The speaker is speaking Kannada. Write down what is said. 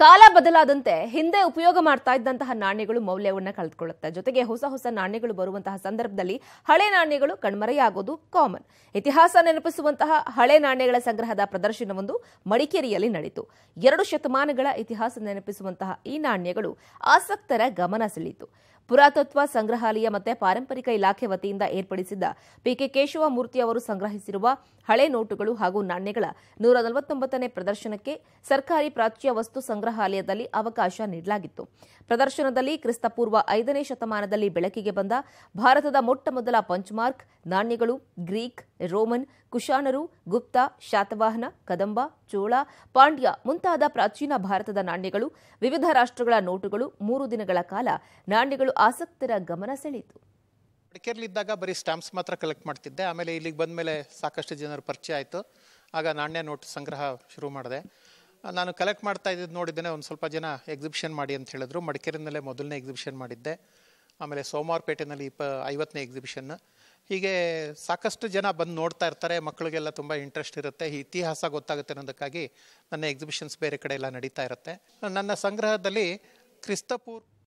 ಕಾಲ ಬದಲಾದಂತೆ ಹಿಂದೆ ಉಪಯೋಗ ಮಾಡ್ತಾ ಇದ್ದಂತಹ ನಾಣ್ಯಗಳು ಮೌಲ್ಯವನ್ನು ಕಳೆದುಕೊಳ್ಳುತ್ತೆ ಜೊತೆಗೆ ಹೊಸ ಹೊಸ ನಾಣ್ಯಗಳು ಬರುವಂತಹ ಸಂದರ್ಭದಲ್ಲಿ ಹಳೆ ನಾಣ್ಯಗಳು ಕಣ್ಮರೆಯಾಗೋದು ಕಾಮನ್ ಇತಿಹಾಸ ನೆನಪಿಸುವಂತಹ ಹಳೆ ನಾಣ್ಯಗಳ ಸಂಗ್ರಹದ ಪ್ರದರ್ಶನವೊಂದು ಮಡಿಕೇರಿಯಲ್ಲಿ ನಡೆಯಿತು ಎರಡು ಶತಮಾನಗಳ ಇತಿಹಾಸ ನೆನಪಿಸುವಂತಹ ಈ ನಾಣ್ಯಗಳು ಆಸಕ್ತರ ಗಮನ ಸೆಳೆಯಿತು ಪುರಾತತ್ವ ಸಂಗ್ರಹಾಲಯ ಮತ್ತು ಪಾರಂಪರಿಕ ಇಲಾಖೆ ವತಿಯಿಂದ ಏರ್ಪಡಿಸಿದ್ದ ಪಿಕೆ ಕೇಶವ ಮೂರ್ತಿ ಅವರು ಸಂಗ್ರಹಿಸಿರುವ ಹಳೆ ನೋಟುಗಳು ಹಾಗೂ ನಾಣ್ಯಗಳ ನೂರ ನಲವತ್ತೊಂಬತ್ತನೇ ಪ್ರದರ್ಶನಕ್ಕೆ ಸರ್ಕಾರಿ ಪ್ರಾಚ್ಯ ವಸ್ತು ಸಂಗ್ರಹಾಲಯದಲ್ಲಿ ಅವಕಾಶ ನೀಡಲಾಗಿತ್ತು ಪ್ರದರ್ಶನದಲ್ಲಿ ಕ್ರಿಸ್ತಪೂರ್ವ ಐದನೇ ಶತಮಾನದಲ್ಲಿ ಬೆಳಕಿಗೆ ಬಂದ ಭಾರತದ ಮೊಟ್ಟಮೊದಲ ಪಂಚ್ಮಾರ್ಕ್ ನಾಣ್ಯಗಳು ಗ್ರೀಕ್ ರೋಮನ್ ಕುಶಾನರು ಗುಪ್ತಾ ಶಾತವಾಹನ ಕದಂಬ ಚೋಳ ಪಾಂಡ್ಯ ಮುಂತಾದ ಪ್ರಾಚೀನ ಭಾರತದ ನಾಣ್ಯಗಳು ವಿವಿಧ ರಾಷ್ಟ್ರಗಳ ನೋಟುಗಳು ಮೂರು ದಿನಗಳ ಕಾಲ ನಾಣ್ಯಗಳು ಆಸಕ್ತರ ಗಮನ ಸೆಳೆಯಿತು ಇದ್ದಾಗ ಬರೀ ಸ್ಟ್ಯಾಂಪ್ಸ್ ಮಾತ್ರ ಕಲೆಕ್ಟ್ ಮಾಡ್ತಿದ್ದೆ ಆಮೇಲೆ ಇಲ್ಲಿಗೆ ಬಂದ ಮೇಲೆ ಸಾಕಷ್ಟು ಜನರು ಪರಿಚಯ ಆಯಿತು ಆಗ ನಾಣ್ಯ ನೋಟ್ ಸಂಗ್ರಹ ಶುರು ಮಾಡಿದೆ ನಾನು ಕಲೆಕ್ಟ್ ಮಾಡ್ತಾ ಇದ್ದಿದ್ದು ನೋಡಿದ್ದೇನೆ ಒಂದು ಸ್ವಲ್ಪ ಜನ ಎಕ್ಸಿಬಿಷನ್ ಮಾಡಿ ಅಂತ ಹೇಳಿದ್ರು ಮಡಿಕೇರಿನಲ್ಲೇ ಮೊದಲನೇ ಎಕ್ಸಿಬಿಷನ್ ಮಾಡಿದ್ದೆ ಆಮೇಲೆ ಸೋಮವಾರಪೇಟೆಯಲ್ಲಿ ಇಪ್ಪ ಐವತ್ತನೇ ಎಕ್ಸಿಬಿಷನ್ ಹೀಗೆ ಸಾಕಷ್ಟು ಜನ ಬಂದು ನೋಡ್ತಾ ಇರ್ತಾರೆ ಮಕ್ಕಳಿಗೆಲ್ಲ ತುಂಬ ಇಂಟ್ರೆಸ್ಟ್ ಇರುತ್ತೆ ಈ ಇತಿಹಾಸ ಗೊತ್ತಾಗುತ್ತೆ ಅನ್ನೋದಕ್ಕಾಗಿ ನನ್ನ ಎಕ್ಸಿಬಿಷನ್ಸ್ ಬೇರೆ ಕಡೆ ಎಲ್ಲ ನಡೀತಾ ಇರುತ್ತೆ ನನ್ನ ಸಂಗ್ರಹದಲ್ಲಿ ಕ್ರಿಸ್ತಪೂರ್ವ